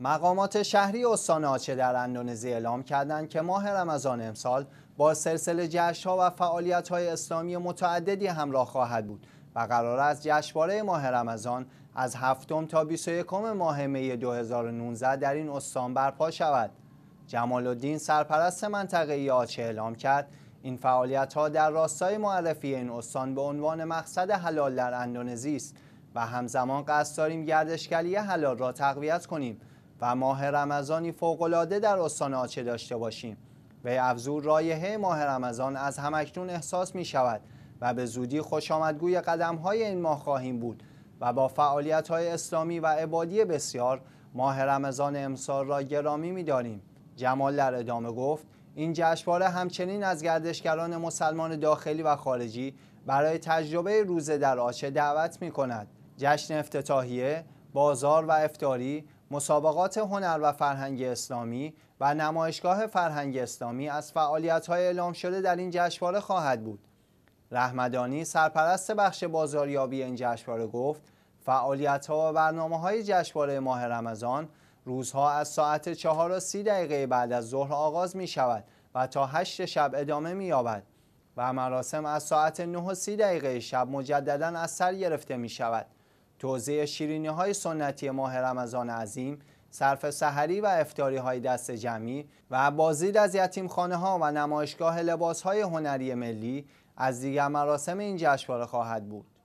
مقامات شهری استان آچه در اندونزی اعلام کردند که ماه رمضان امسال با سلسله جشنها و های اسلامی متعددی همراه خواهد بود و قرار است جشنواره ماه رمضان از هفتم تا 21 ماه می 2019 در این استان برپا شود. جمال الدین سرپرست منطقه آچه اعلام کرد این فعالیت ها در راستای معرفی این استان به عنوان مقصد حلال در اندونزی است و همزمان قصد داریم گردشگری حلال را تقویت کنیم و ماه رمضانی فوقالعاده در استان آچه داشته باشیم وی افزود رایحه ماه رمضان از همکنون احساس می شود و به زودی خوش آمدگوی قدم های این ماه خواهیم بود و با فعالیت های اسلامی و عبادی بسیار ماه رمضان امسال را گرامی می داریم. جمال در ادامه گفت این جشنواره همچنین از گردشگران مسلمان داخلی و خارجی برای تجربه روزه در آچه دعوت می کند. جشن افتتاحیه، بازار و افتاری مسابقات هنر و فرهنگ اسلامی و نمایشگاه فرهنگ اسلامی از فعالیت‌های اعلام شده در این جشنواره خواهد بود. رحمدانی سرپرست بخش بازاریابی این جشنواره گفت فعالیت‌ها و برنامه‌های جشنواره ماه رمضان روزها از ساعت چهار و سی دقیقه بعد از ظهر آغاز می شود و تا هشت شب ادامه می یابد و مراسم از ساعت نه و سی دقیقه شب مجددا از سر گرفته می شود. توزیع شیرینی های سنتی ماه رمضان عظیم صرف سحری و افتاری های دست جمعی و بازدید از خانه ها و نمایشگاه لباس های هنری ملی از دیگر مراسم این جشنواره خواهد بود